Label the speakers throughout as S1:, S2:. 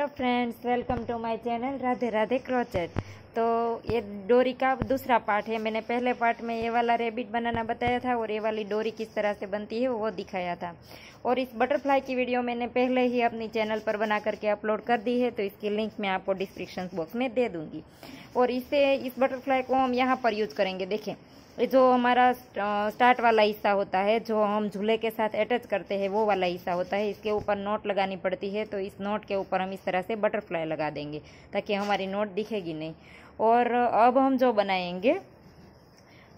S1: hello friends welcome to my channel Radhe Radhe crochet तो ये डोरी का दूसरा पार्ट है मैंने पहले पार्ट में ये वाला रेबिट बनाना बताया था और ये वाली डोरी किस तरह से बनती है वो दिखाया था और इस बटरफ्लाई की वीडियो मैंने पहले ही अपनी चैनल पर बना करके अपलोड कर दी है तो इसकी लिंक मैं आपको डिस्क्रिप्शन बॉक्स में दे दूँगी और इसे इस बटरफ्लाई को हम यहाँ पर यूज़ करेंगे देखें जो हमारा स्टार्ट वाला हिस्सा होता है जो हम झूले के साथ अटैच करते हैं वो वाला हिस्सा होता है इसके ऊपर नोट लगानी पड़ती है तो इस नोट के ऊपर हम इस तरह से बटरफ्लाई लगा देंगे ताकि हमारी नोट दिखेगी नहीं और अब हम जो बनाएंगे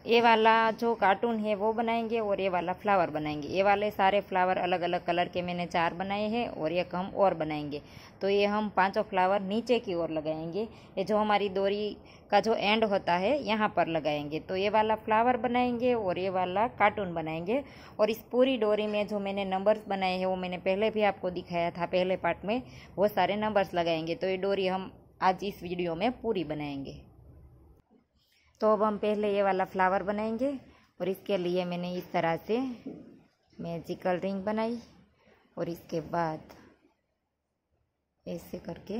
S1: ये वाला जो कार्टून है वो बनाएंगे और ये वाला फ्लावर बनाएंगे ये वाले सारे फ्लावर अलग अलग कलर के मैंने चार बनाए हैं और एक हम और बनाएंगे तो ये हम पांचों फ्लावर नीचे की ओर लगाएंगे ये जो हमारी डोरी का जो एंड होता है यहाँ पर लगाएंगे तो ये वाला फ्लावर बनाएंगे और ये वाला कार्टून बनाएंगे और इस पूरी डोरी में जो मैंने नंबर्स बनाए हैं वो मैंने पहले भी आपको दिखाया था पहले पार्ट में वो सारे नंबर्स लगाएंगे तो ये डोरी हम आज इस वीडियो में पूरी बनाएंगे तो अब हम पहले ये वाला फ्लावर बनाएंगे और इसके लिए मैंने इस तरह से मैजिकल रिंग बनाई और इसके बाद ऐसे करके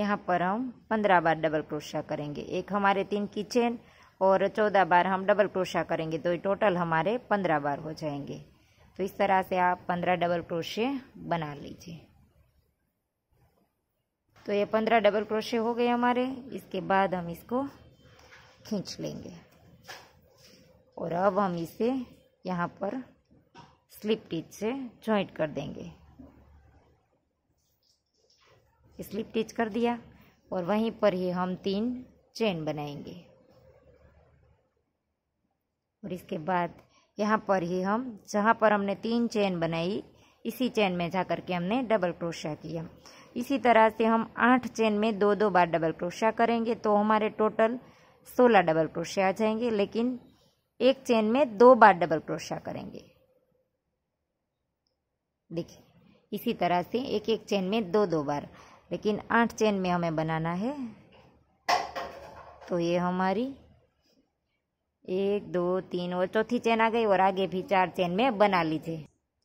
S1: यहाँ पर हम पंद्रह बार डबल क्रोशा करेंगे एक हमारे तीन की चेन और चौदह बार हम डबल क्रोशा करेंगे तो टोटल हमारे पंद्रह बार हो जाएंगे तो इस तरह से आप पंद्रह डबल क्रोशे बना लीजिए तो ये पंद्रह डबल क्रोशे हो गए हमारे इसके बाद हम इसको खींच लेंगे और अब हम इसे यहाँ पर स्लिप टिच से जॉइंट कर देंगे स्लिप टिच कर दिया और वहीं पर ही हम तीन चेन बनाएंगे और इसके बाद यहाँ पर ही हम जहाँ पर हमने तीन चेन बनाई इसी चेन में जा के हमने डबल क्रोशिया किया इसी तरह से हम आठ चेन में दो दो बार डबल क्रोशिया करेंगे तो हमारे टोटल सोलह डबल क्रोशिया आ जाएंगे लेकिन एक चेन में दो बार डबल क्रोशिया करेंगे देखिए इसी तरह से एक एक चेन में दो दो बार लेकिन आठ चेन में हमें बनाना है तो ये हमारी एक दो तीन और चौथी चेन आ गई और आगे भी चार चेन में बना लीजिए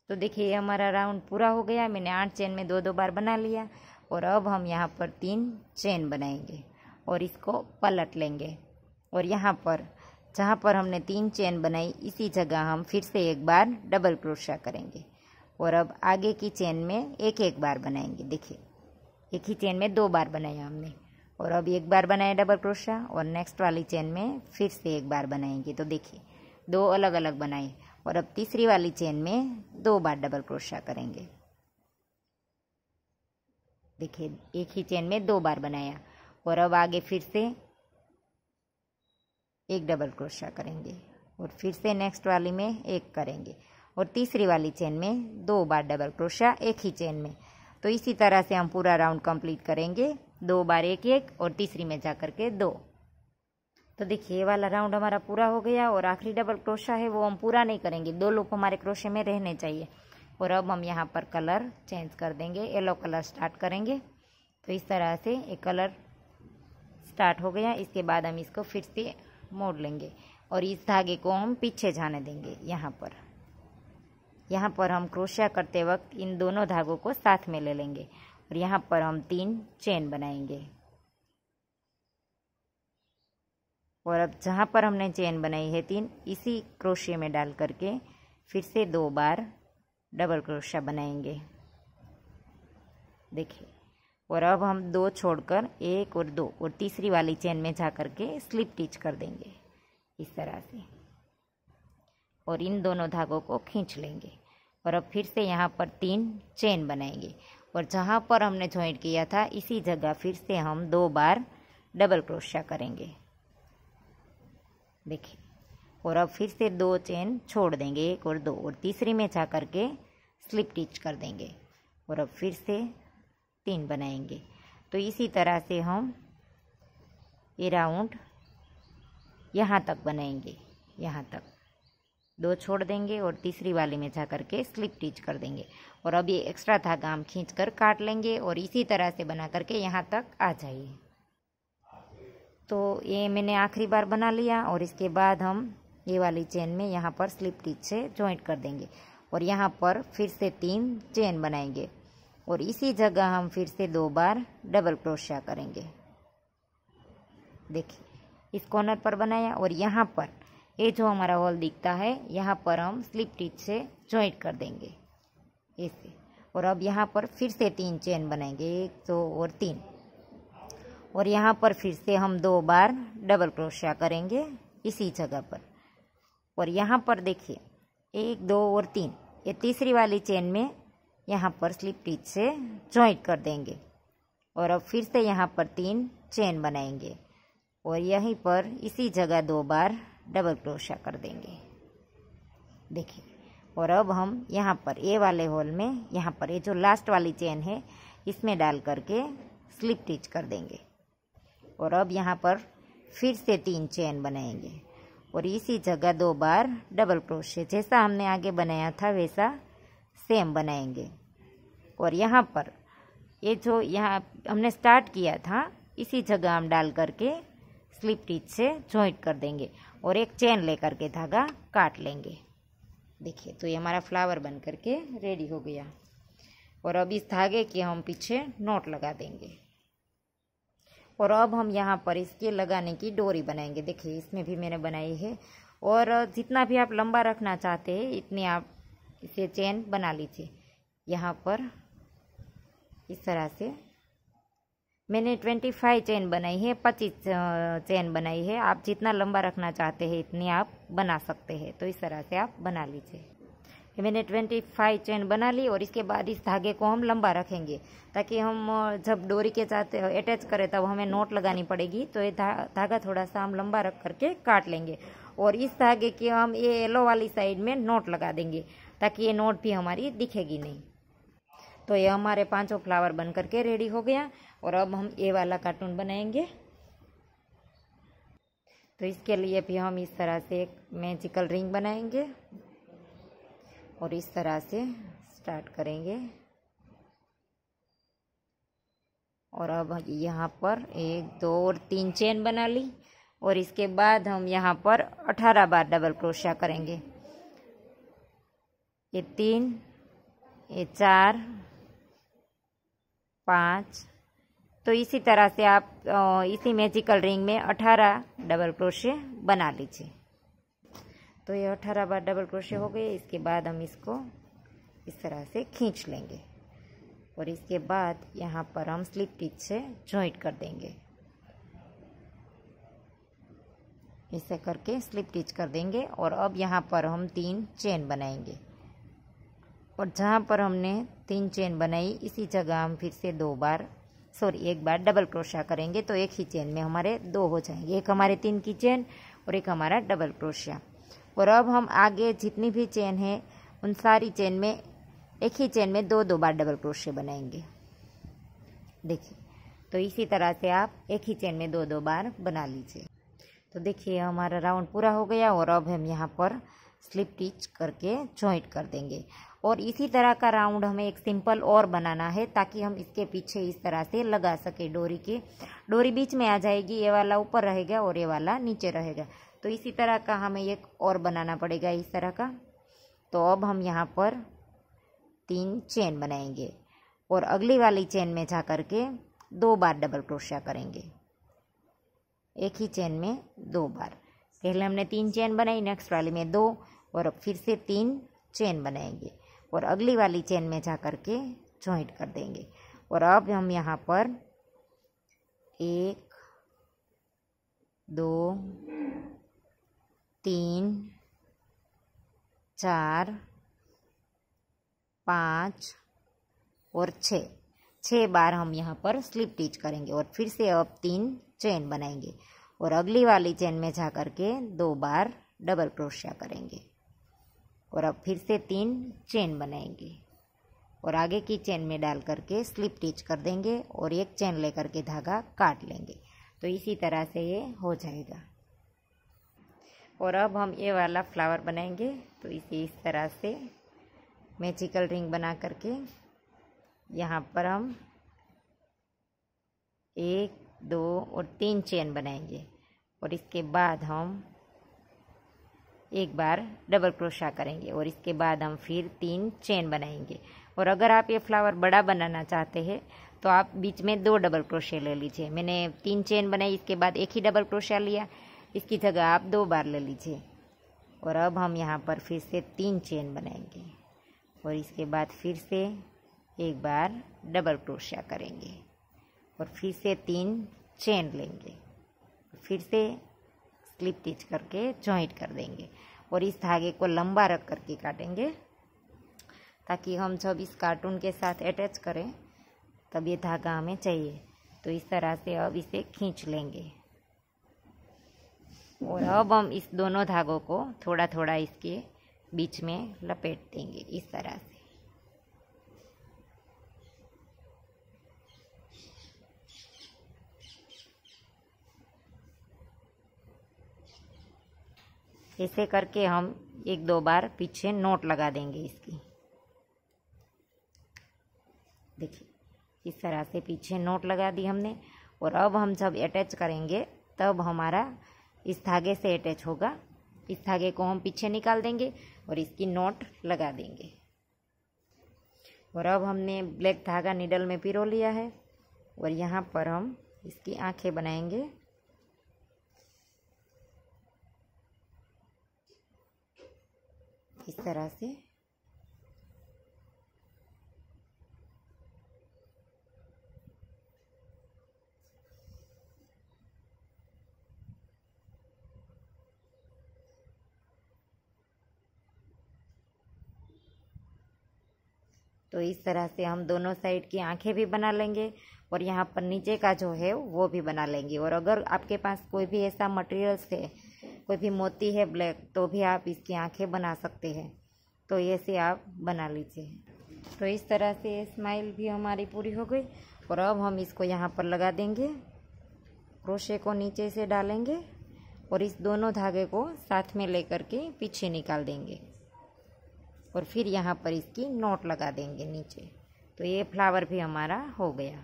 S1: तो देखिए ये हमारा राउंड पूरा हो गया मैंने आठ चेन में दो दो बार बना लिया और अब हम यहाँ पर तीन चेन बनाएंगे और इसको पलट लेंगे और यहाँ पर जहाँ पर हमने तीन चेन बनाई इसी जगह हम फिर से एक बार डबल क्रोशा करेंगे और अब आगे की चेन में एक एक बार बनाएंगे देखिए एक ही चेन में दो बार बनाया हमने और अब एक बार बनाया डबल क्रोशा और नेक्स्ट वाली चेन में फिर से एक बार बनाएंगे तो देखिए दो अलग अलग बनाए और अब तीसरी वाली चेन में दो बार डबल क्रोशा करेंगे देखिए एक ही चेन में दो बार बनाया और अब आगे फिर से एक डबल क्रोशा करेंगे और फिर से नेक्स्ट वाली में एक करेंगे और तीसरी वाली चेन में दो बार डबल क्रोशा एक ही चेन में तो इसी तरह से हम पूरा राउंड कंप्लीट करेंगे दो बार एक एक और तीसरी में जा करके के दो तो देखिए ये वाला राउंड हमारा पूरा हो गया और आखिरी डबल क्रोशा है वो हम पूरा नहीं करेंगे दो लूप हमारे क्रोशे में रहने चाहिए और अब हम यहाँ पर कलर चेंज कर देंगे येलो कलर स्टार्ट करेंगे तो इस तरह से ये कलर स्टार्ट हो गया इसके बाद हम इसको फिर से मोड़ लेंगे और इस धागे को हम पीछे जाने देंगे यहाँ पर यहाँ पर हम क्रोशिया करते वक्त इन दोनों धागों को साथ में ले लेंगे और यहाँ पर हम तीन चेन बनाएंगे और अब जहाँ पर हमने चेन बनाई है तीन इसी क्रोशिया में डाल करके फिर से दो बार डबल क्रोशिया बनाएंगे देखिए और अब हम दो छोड़कर एक और दो और तीसरी वाली चेन में जा करके स्लिप टिच कर देंगे इस तरह से और इन दोनों धागों को खींच लेंगे और अब फिर से यहाँ पर तीन चेन बनाएंगे और जहाँ पर हमने ज्वाइंट किया था इसी जगह फिर से हम दो बार डबल क्रोशिया करेंगे देखिए और अब फिर से दो चेन छोड़ देंगे एक और दो और तीसरी में जा करके स्लिप टिच कर देंगे और अब फिर से तीन बनाएंगे तो इसी तरह से हम ये राउंड यहाँ तक बनाएंगे यहाँ तक दो छोड़ देंगे और तीसरी वाली में जा करके स्लिप टिच कर देंगे और अब ये एक्स्ट्रा धागा हम खींच कर काट लेंगे और इसी तरह से बना करके यहाँ तक आ जाइए तो ये मैंने आखिरी बार बना लिया और इसके बाद हम ये वाली चेन में यहाँ पर स्लिप टिच से जॉइंट कर देंगे और यहाँ पर फिर से तीन चेन बनाएंगे और इसी जगह हम फिर से दो बार डबल क्रोशिया करेंगे देखिए इस कॉर्नर पर बनाया और यहाँ पर ये जो हमारा हॉल दिखता है यहाँ पर हम स्लिप टिच से जॉइंट कर देंगे ऐसे और अब यहाँ पर फिर से तीन चेन बनाएंगे एक दो और तीन और यहाँ पर फिर से हम दो बार डबल क्रोशिया करेंगे इसी जगह पर और यहाँ पर देखिए एक दो और तीन ये तीसरी वाली चेन में यहाँ पर स्लिप टीच से जॉइंट कर देंगे और अब फिर से यहाँ पर तीन चेन बनाएंगे और यहीं पर इसी जगह दो बार डबल क्रोशिया कर देंगे देखिए और अब हम यहाँ पर ए वाले होल में यहाँ पर ये जो लास्ट वाली चेन है इसमें डाल करके स्लिप टिच कर देंगे और अब यहाँ पर फिर से तीन चेन बनाएंगे और इसी जगह दो बार डबल क्रोशे जैसा हमने आगे बनाया था वैसा सेम बनाएंगे और यहाँ पर ये जो यहाँ हमने स्टार्ट किया था इसी जगह हम डाल करके स्लिप टिच से जॉइंट कर देंगे और एक चेन लेकर के धागा काट लेंगे देखिए तो ये हमारा फ्लावर बन करके रेडी हो गया और अब इस धागे के हम पीछे नोट लगा देंगे और अब हम यहाँ पर इसके लगाने की डोरी बनाएंगे देखिए इसमें भी मैंने बनाई है और जितना भी आप लंबा रखना चाहते हैं इतनी आप इसे चेन बना लीजिए यहाँ पर इस तरह से मैंने ट्वेंटी फाइव चेन बनाई है पच्चीस चेन बनाई है आप जितना लंबा रखना चाहते हैं इतनी आप बना सकते हैं तो इस तरह से आप बना लीजिए मैंने ट्वेंटी फाइव चेन बना ली और इसके बाद इस धागे को हम लंबा रखेंगे ताकि हम जब डोरी के साथ अटैच करें तब हमें नोट लगानी पड़ेगी तो ये धागा थोड़ा सा हम लंबा रख करके काट लेंगे और इस धागे के हम ये येलो वाली साइड में नोट लगा देंगे ताकि ये नोट भी हमारी दिखेगी नहीं तो ये हमारे पाँचों फ्लावर बन करके रेडी हो गया और अब हम ये वाला कार्टून बनाएंगे तो इसके लिए भी हम इस तरह से एक मैजिकल रिंग बनाएंगे और इस तरह से स्टार्ट करेंगे और अब यहाँ पर एक दो और तीन चेन बना ली और इसके बाद हम यहाँ पर अठारह बार डबल क्रोशिया करेंगे ये तीन ये चार पाँच तो इसी तरह से आप इसी मैजिकल रिंग में अठारह डबल क्रोशिया बना लीजिए तो ये अठारह बार डबल क्रोशे हो गए इसके बाद हम इसको इस तरह से खींच लेंगे और इसके बाद यहाँ पर हम स्लिप टिच से जॉइंट कर देंगे ऐसे करके स्लिप टिच कर देंगे और अब यहाँ पर हम तीन चेन बनाएंगे और जहाँ पर हमने तीन चेन बनाई इसी जगह हम फिर से दो बार सॉरी एक बार डबल क्रोशिया करेंगे तो एक ही चेन में हमारे दो हो जाएंगे एक हमारे तीन की चेन और एक हमारा डबल क्रोशिया और अब हम आगे जितनी भी चेन है उन सारी चेन में एक ही चेन में दो दो बार डबल क्रोशे बनाएंगे देखिए तो इसी तरह से आप एक ही चेन में दो दो बार बना लीजिए तो देखिए हमारा राउंड पूरा हो गया और अब हम यहाँ पर स्लिप टिच करके जॉइंट कर देंगे और इसी तरह का राउंड हमें एक सिंपल और बनाना है ताकि हम इसके पीछे इस तरह से लगा सके डोरी के डोरी बीच में आ जाएगी ये वाला ऊपर रहेगा और ये वाला नीचे रहेगा तो इसी तरह का हमें एक और बनाना पड़ेगा इस तरह का तो अब हम यहाँ पर तीन चेन बनाएंगे और अगली वाली चेन में जा कर के दो बार डबल क्रोशिया करेंगे एक ही चेन में दो बार पहले हमने तीन चेन बनाई नेक्स्ट वाली में दो और अब फिर से तीन चेन बनाएंगे और अगली वाली चेन में जा कर के जॉइंट कर देंगे और अब हम यहाँ पर एक दो तीन चार पाँच और छः छः बार हम यहाँ पर स्लिप टिच करेंगे और फिर से अब तीन चेन बनाएंगे और अगली वाली चेन में जा कर के दो बार डबल क्रोशिया करेंगे और अब फिर से तीन चेन बनाएंगे और आगे की चेन में डाल करके स्लिप टिच कर देंगे और एक चेन लेकर के धागा काट लेंगे तो इसी तरह से ये हो जाएगा और अब हम ये वाला फ्लावर बनाएंगे तो इसे इस तरह से मैजिकल रिंग बना करके यहाँ पर हम एक दो और तीन चेन बनाएंगे और इसके बाद हम एक बार डबल क्रोशा करेंगे और इसके बाद हम फिर तीन चेन बनाएंगे और अगर आप ये फ्लावर बड़ा बनाना चाहते हैं तो आप बीच में दो डबल क्रोशे ले लीजिए मैंने तीन चेन बनाई इसके बाद एक ही डबल क्रोशा लिया इसकी जगह आप दो बार ले लीजिए और अब हम यहाँ पर फिर से तीन चेन बनाएंगे और इसके बाद फिर से एक बार डबल क्रोशिया करेंगे और फिर से तीन चेन लेंगे फिर से स्लिप टिच करके जॉइंट कर देंगे और इस धागे को लंबा रख करके काटेंगे ताकि हम जब इस कार्टून के साथ अटैच करें तब ये धागा हमें चाहिए तो इस तरह से अब इसे खींच लेंगे और अब हम इस दोनों धागों को थोड़ा थोड़ा इसके बीच में लपेट देंगे इस तरह से ऐसे करके हम एक दो बार पीछे नोट लगा देंगे इसकी देखिए इस तरह से पीछे नोट लगा दी हमने और अब हम जब अटैच करेंगे तब हमारा इस धागे से अटैच होगा इस धागे को हम पीछे निकाल देंगे और इसकी नोट लगा देंगे और अब हमने ब्लैक धागा निडल में पिरो लिया है और यहाँ पर हम इसकी आंखें बनाएंगे इस तरह से तो इस तरह से हम दोनों साइड की आंखें भी बना लेंगे और यहाँ पर नीचे का जो है वो भी बना लेंगे और अगर आपके पास कोई भी ऐसा मटेरियल्स है कोई भी मोती है ब्लैक तो भी आप इसकी आंखें बना सकते हैं तो ऐसे आप बना लीजिए तो इस तरह से स्माइल भी हमारी पूरी हो गई और अब हम इसको यहाँ पर लगा देंगे क्रोशे को नीचे से डालेंगे और इस दोनों धागे को साथ में लेकर के पीछे निकाल देंगे और फिर यहाँ पर इसकी नोट लगा देंगे नीचे तो ये फ्लावर भी हमारा हो गया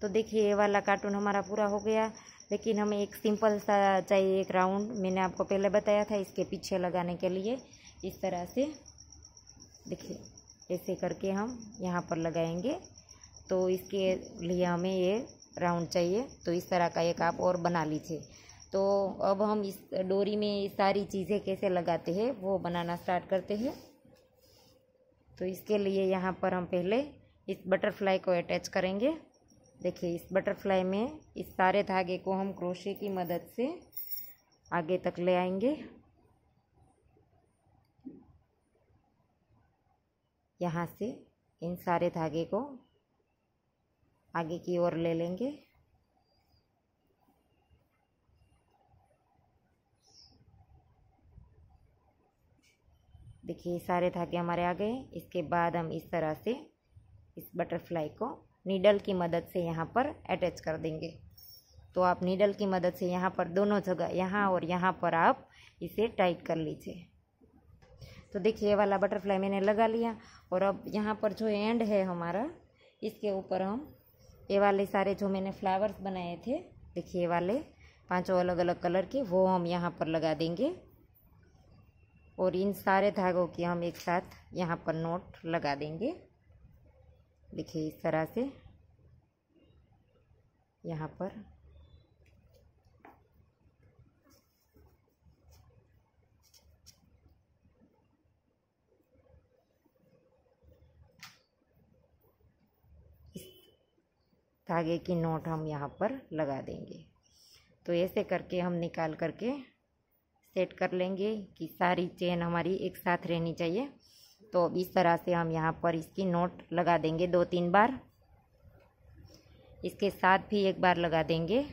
S1: तो देखिए ये वाला कार्टून हमारा पूरा हो गया लेकिन हमें एक सिंपल सा चाहिए एक राउंड मैंने आपको पहले बताया था इसके पीछे लगाने के लिए इस तरह से देखिए ऐसे करके हम यहाँ पर लगाएंगे तो इसके लिए हमें ये राउंड चाहिए तो इस तरह का एक आप और बना लीजिए तो अब हम इस डोरी में सारी चीज़ें कैसे लगाते हैं वो बनाना स्टार्ट करते हैं तो इसके लिए यहाँ पर हम पहले इस बटरफ्लाई को अटैच करेंगे देखिए इस बटरफ्लाई में इस सारे धागे को हम क्रोशे की मदद से आगे तक ले आएंगे यहाँ से इन सारे धागे को आगे की ओर ले लेंगे देखिए सारे धागे हमारे आ गए इसके बाद हम इस तरह से इस बटरफ्लाई को नीडल की मदद से यहाँ पर अटैच कर देंगे तो आप नीडल की मदद से यहाँ पर दोनों जगह यहाँ और यहाँ पर आप इसे टाइट कर लीजिए तो देखिए वाला बटरफ्लाई मैंने लगा लिया और अब यहाँ पर जो एंड है हमारा इसके ऊपर हम ये वाले सारे जो मैंने फ्लावर्स बनाए थे देखिए वाले पांचों अलग अलग कलर के वो हम यहाँ पर लगा देंगे और इन सारे धागों की हम एक साथ यहाँ पर नोट लगा देंगे देखिए इस तरह से यहाँ पर धागे की नोट हम यहाँ पर लगा देंगे तो ऐसे करके हम निकाल करके सेट कर लेंगे कि सारी चेन हमारी एक साथ रहनी चाहिए तो अब इस तरह से हम यहाँ पर इसकी नोट लगा देंगे दो तीन बार इसके साथ भी एक बार लगा देंगे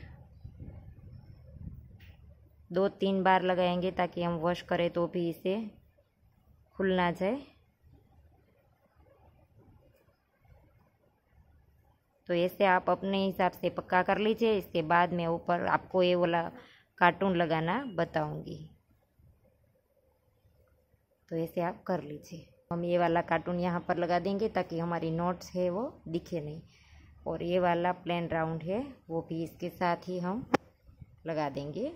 S1: दो तीन बार लगाएंगे ताकि हम वॉश करें तो भी इसे खुल ना जाए तो ऐसे आप अपने हिसाब से पक्का कर लीजिए इसके बाद में ऊपर आपको ये वाला कार्टून लगाना बताऊंगी तो ऐसे आप कर लीजिए हम ये वाला कार्टून यहाँ पर लगा देंगे ताकि हमारी नोट्स है वो दिखे नहीं और ये वाला प्लेन राउंड है वो भी इसके साथ ही हम लगा देंगे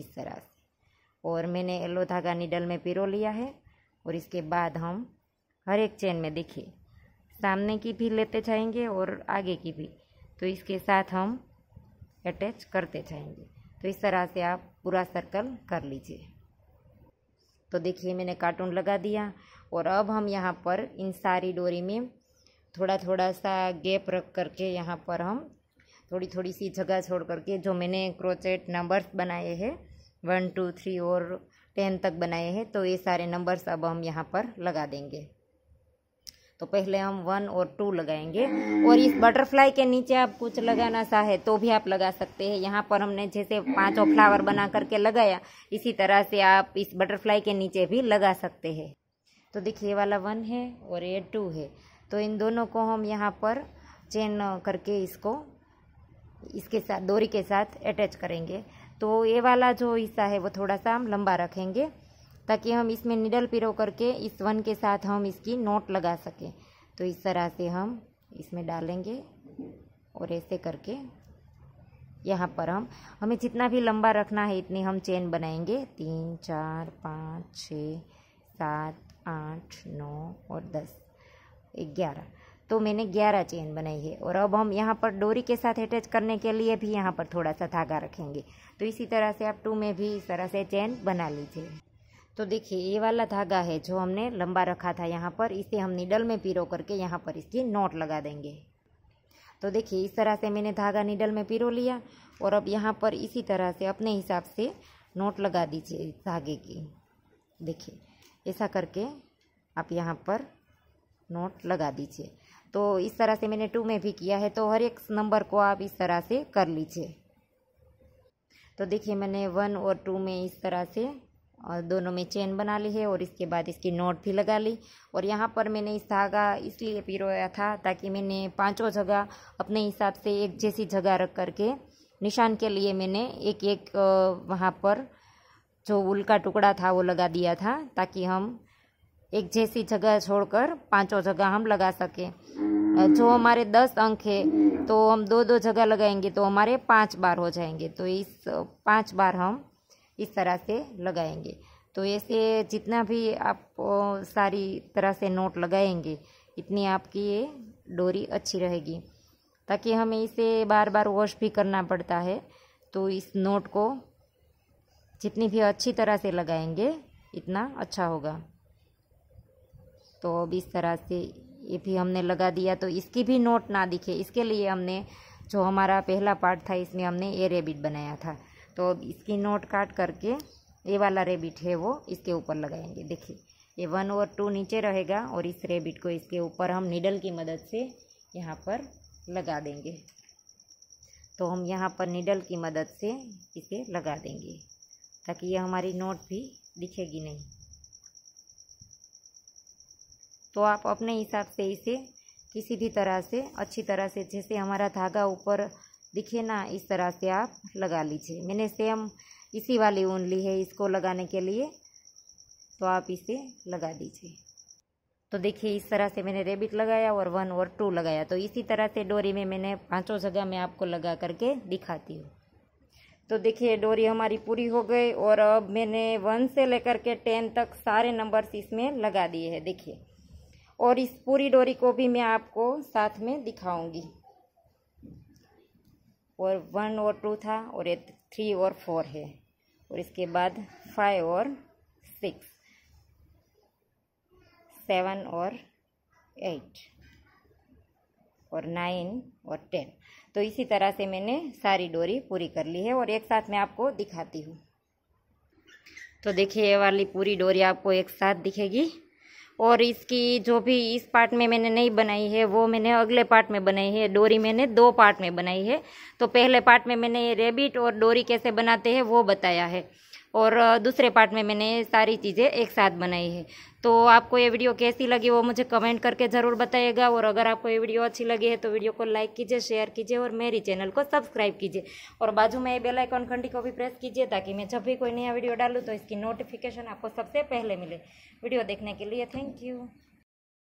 S1: इस तरह से और मैंने येलो धागा निडल में पिरो लिया है और इसके बाद हम हर एक चेन में देखिए सामने की भी लेते जाएंगे और आगे की भी तो इसके साथ हम अटैच करते जाएंगे तो इस तरह से आप पूरा सर्कल कर लीजिए तो देखिए मैंने कार्टून लगा दिया और अब हम यहाँ पर इन सारी डोरी में थोड़ा थोड़ा सा गैप रख करके यहाँ पर हम थोड़ी थोड़ी सी जगह छोड़ करके जो मैंने क्रोचेट नंबर्स बनाए हैं वन टू थ्री और टेन तक बनाए हैं तो ये सारे नंबर्स अब हम यहाँ पर लगा देंगे तो पहले हम वन और टू लगाएंगे और इस बटरफ्लाई के नीचे आप कुछ लगाना सा है तो भी आप लगा सकते हैं यहाँ पर हमने जैसे पांचों फ्लावर बना करके लगाया इसी तरह से आप इस बटरफ्लाई के नीचे भी लगा सकते हैं तो देखिए ये वाला वन है और ये टू है तो इन दोनों को हम यहाँ पर चेन करके इसको इसके साथ डोरी के साथ अटैच करेंगे तो ये वाला जो हिस्सा है वो थोड़ा सा हम लंबा रखेंगे ताकि हम इसमें निडल पिरो करके इस वन के साथ हम इसकी नोट लगा सकें तो इस तरह से हम इसमें डालेंगे और ऐसे करके यहाँ पर हम हमें जितना भी लंबा रखना है इतनी हम चेन बनाएंगे तीन चार पाँच छ सात आठ नौ और दस ग्यारह तो मैंने ग्यारह चेन बनाई है और अब हम यहाँ पर डोरी के साथ अटैच करने के लिए भी यहाँ पर थोड़ा सा धागा रखेंगे तो इसी तरह से आप टू में भी इस तरह से चेन बना लीजिए तो देखिए ये वाला धागा है जो हमने लंबा रखा था यहाँ पर इसे हम निडल में पिरो करके यहाँ पर इसकी नोट लगा देंगे तो देखिए इस तरह से मैंने धागा निडल में पिरो लिया और अब यहाँ पर इसी तरह से अपने हिसाब से नोट लगा दीजिए धागे की देखिए ऐसा करके आप यहाँ पर नोट लगा दीजिए तो इस तरह से मैंने टू में भी किया है तो हर एक नंबर को आप इस तरह से कर लीजिए तो देखिए मैंने वन और टू में इस तरह से और दोनों में चेन बना ली है और इसके बाद इसकी नोट भी लगा ली और यहाँ पर मैंने इस धागा इसलिए पिरोया था ताकि मैंने पांचों जगह अपने हिसाब से एक जैसी जगह रख करके निशान के लिए मैंने एक एक वहाँ पर जो उल का टुकड़ा था वो लगा दिया था ताकि हम एक जैसी जगह छोड़कर पांचों जगह हम लगा सकें जो हमारे दस अंक है तो हम दो दो जगह लगाएंगे तो हमारे पांच बार हो जाएंगे तो इस पांच बार हम इस तरह से लगाएंगे तो ऐसे जितना भी आप सारी तरह से नोट लगाएंगे इतनी आपकी ये डोरी अच्छी रहेगी ताकि हमें इसे बार बार वॉश भी करना पड़ता है तो इस नोट को जितनी भी अच्छी तरह से लगाएंगे इतना अच्छा होगा तो अब इस तरह से ये भी हमने लगा दिया तो इसकी भी नोट ना दिखे इसके लिए हमने जो हमारा पहला पार्ट था इसमें हमने ए रेबिट बनाया था तो इसकी नोट काट करके ये वाला रेबिट है वो इसके ऊपर लगाएंगे देखिए ये वन और टू नीचे रहेगा और इस रेबिट को इसके ऊपर हम निडल की मदद से यहाँ पर लगा देंगे तो हम यहाँ पर निडल की मदद से इसे लगा देंगे ताकि ये हमारी नोट भी दिखेगी नहीं तो आप अपने हिसाब से इसे किसी भी तरह से अच्छी तरह से जैसे हमारा धागा ऊपर दिखे ना इस तरह से आप लगा लीजिए मैंने सेम इसी वाली ऊन ली है इसको लगाने के लिए तो आप इसे लगा दीजिए तो देखिए इस तरह से मैंने रेबिट लगाया और वन और टू लगाया तो इसी तरह से डोरी में मैंने पांचों जगह में आपको लगा करके दिखाती हूँ तो देखिए डोरी हमारी पूरी हो गई और अब मैंने वन से लेकर के टेन तक सारे नंबर्स इसमें लगा दिए हैं देखिए और इस पूरी डोरी को भी मैं आपको साथ में दिखाऊंगी और वन और टू था और ये थ्री और फोर है और इसके बाद फाइव और सिक्स सेवन और एट और नाइन और टेन तो इसी तरह से मैंने सारी डोरी पूरी कर ली है और एक साथ मैं आपको दिखाती हूँ तो देखिए ये वाली पूरी डोरी आपको एक साथ दिखेगी और इसकी जो भी इस पार्ट में मैंने नहीं बनाई है वो मैंने अगले पार्ट में बनाई है डोरी मैंने दो पार्ट में बनाई है तो पहले पार्ट में मैंने रेबिट और डोरी कैसे बनाते हैं वो बताया है और दूसरे पार्ट में मैंने सारी चीज़ें एक साथ बनाई है तो आपको ये वीडियो कैसी लगी वो मुझे कमेंट करके ज़रूर बताइएगा और अगर आपको ये वीडियो अच्छी लगी है तो वीडियो को लाइक कीजिए शेयर कीजिए और मेरी चैनल को सब्सक्राइब कीजिए और बाजू में ये बेल घंटी को भी प्रेस कीजिए ताकि मैं जब भी कोई नया वीडियो डालूँ तो इसकी नोटिफिकेशन आपको सबसे पहले मिले वीडियो देखने के लिए थैंक यू